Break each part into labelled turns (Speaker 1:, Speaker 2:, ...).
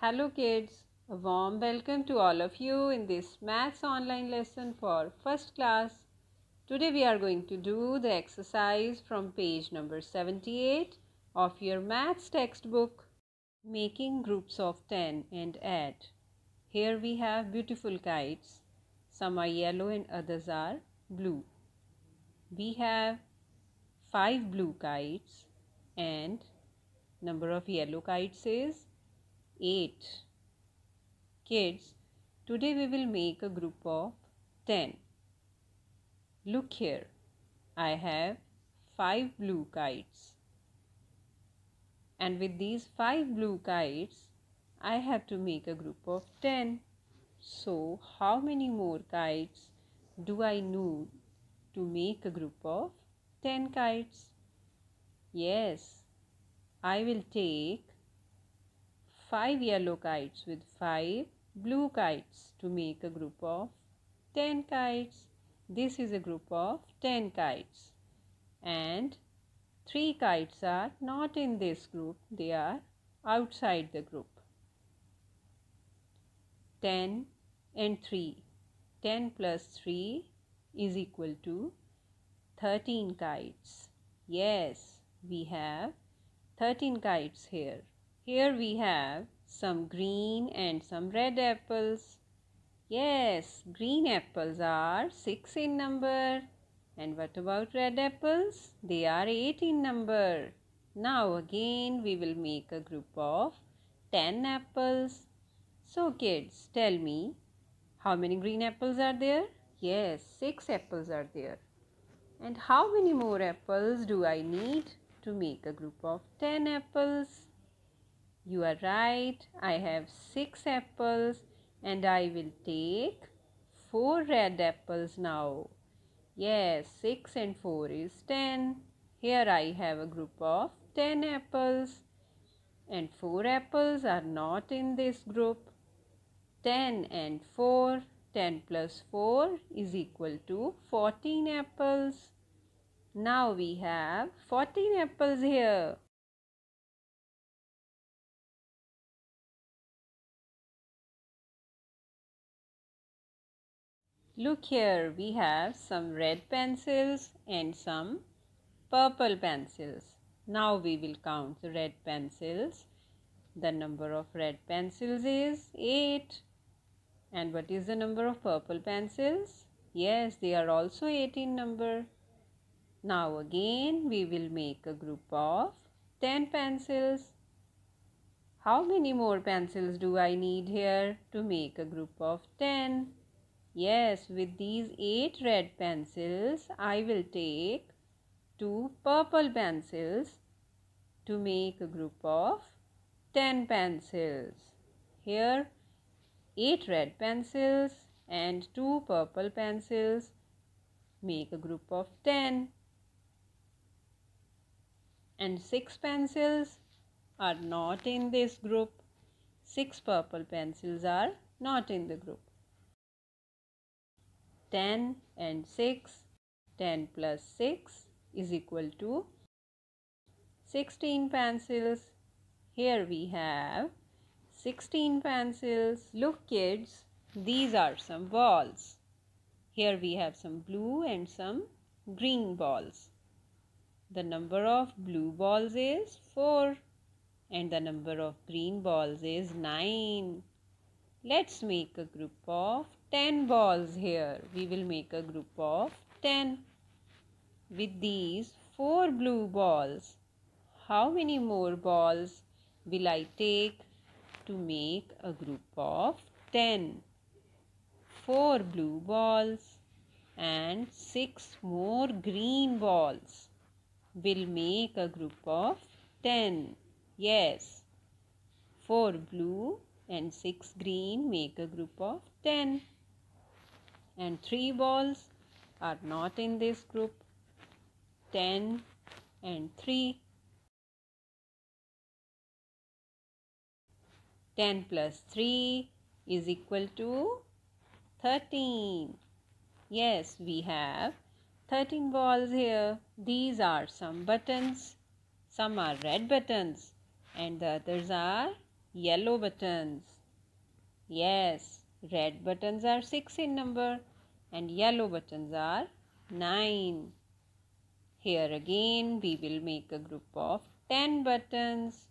Speaker 1: Hello kids, a warm welcome to all of you in this maths online lesson for first class. Today we are going to do the exercise from page number 78 of your maths textbook, Making Groups of 10 and Add. Here we have beautiful kites. Some are yellow and others are blue. We have 5 blue kites and number of yellow kites is 8 kids today we will make a group of 10 look here i have 5 blue kites and with these 5 blue kites i have to make a group of 10 so how many more kites do i need to make a group of 10 kites yes i will take 5 yellow kites with 5 blue kites to make a group of 10 kites. This is a group of 10 kites and 3 kites are not in this group, they are outside the group. 10 and 3. 10 plus 3 is equal to 13 kites. Yes, we have 13 kites here. Here we have some green and some red apples. Yes, green apples are 6 in number. And what about red apples? They are 8 in number. Now again we will make a group of 10 apples. So kids, tell me, how many green apples are there? Yes, 6 apples are there. And how many more apples do I need to make a group of 10 apples? You are right. I have six apples and I will take four red apples now. Yes, six and four is ten. Here I have a group of ten apples and four apples are not in this group. Ten and four. Ten plus four is equal to fourteen apples. Now we have 14 apples here. Look here, we have some red pencils and some purple pencils. Now we will count the red pencils. The number of red pencils is 8. And what is the number of purple pencils? Yes, they are also 8 in number. Now again we will make a group of 10 pencils. How many more pencils do I need here to make a group of 10? Yes, with these 8 red pencils, I will take 2 purple pencils to make a group of 10 pencils. Here, 8 red pencils and 2 purple pencils make a group of 10. And 6 pencils are not in this group. 6 purple pencils are not in the group. 10 and 6. 10 plus 6 is equal to 16 pencils. Here we have 16 pencils. Look kids, these are some balls. Here we have some blue and some green balls. The number of blue balls is 4 and the number of green balls is 9. Let's make a group of 10 balls here. We will make a group of 10. With these 4 blue balls, how many more balls will I take to make a group of 10? 4 blue balls and 6 more green balls will make a group of 10. Yes, 4 blue and 6 green make a group of 10 and 3 balls are not in this group 10 and 3 10 plus 3 is equal to 13 yes we have 13 balls here these are some buttons some are red buttons and the others are yellow buttons yes Red buttons are 6 in number and yellow buttons are 9. Here again we will make a group of 10 buttons.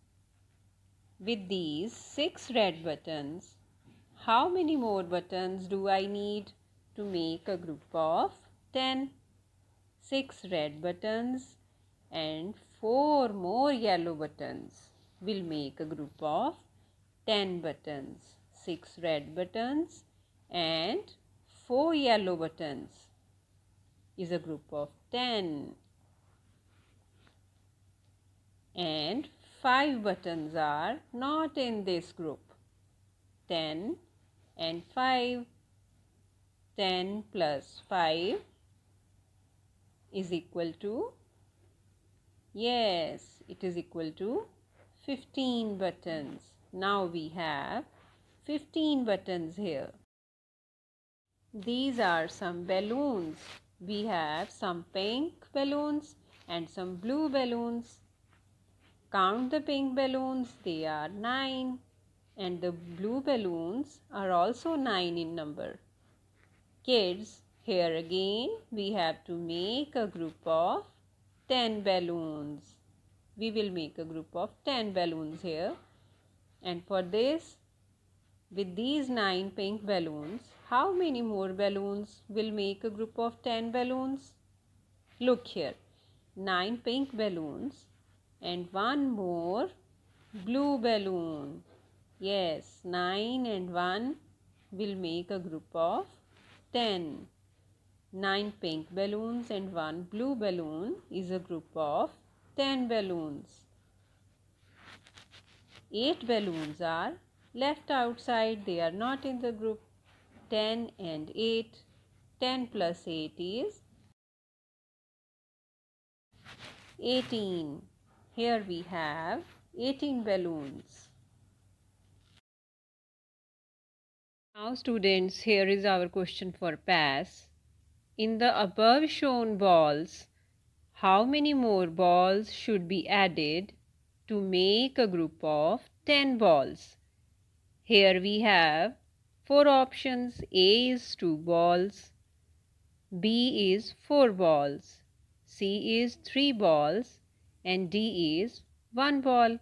Speaker 1: With these 6 red buttons, how many more buttons do I need to make a group of 10? 6 red buttons and 4 more yellow buttons will make a group of 10 buttons. 6 red buttons and 4 yellow buttons is a group of 10 and 5 buttons are not in this group 10 and 5 10 plus 5 is equal to yes it is equal to 15 buttons now we have 15 buttons here. These are some balloons. We have some pink balloons and some blue balloons. Count the pink balloons, they are 9 and the blue balloons are also 9 in number. Kids, here again we have to make a group of 10 balloons. We will make a group of 10 balloons here and for this with these 9 pink balloons, how many more balloons will make a group of 10 balloons? Look here, 9 pink balloons and one more blue balloon. Yes, 9 and 1 will make a group of 10. 9 pink balloons and 1 blue balloon is a group of 10 balloons. 8 balloons are left outside they are not in the group 10 and 8 10 plus 8 is 18 here we have 18 balloons now students here is our question for pass in the above shown balls how many more balls should be added to make a group of 10 balls here we have four options. A is two balls. B is four balls. C is three balls. And D is one ball.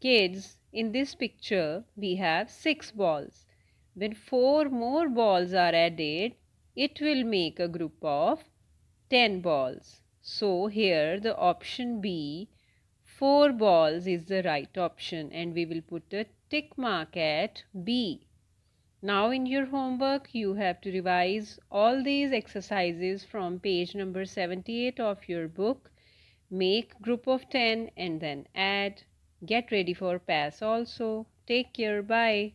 Speaker 1: Kids, in this picture, we have six balls. When four more balls are added, it will make a group of 10 balls. So here the option B, 4 balls is the right option and we will put a tick mark at B. Now in your homework, you have to revise all these exercises from page number 78 of your book. Make group of 10 and then add. Get ready for pass also. Take care. Bye.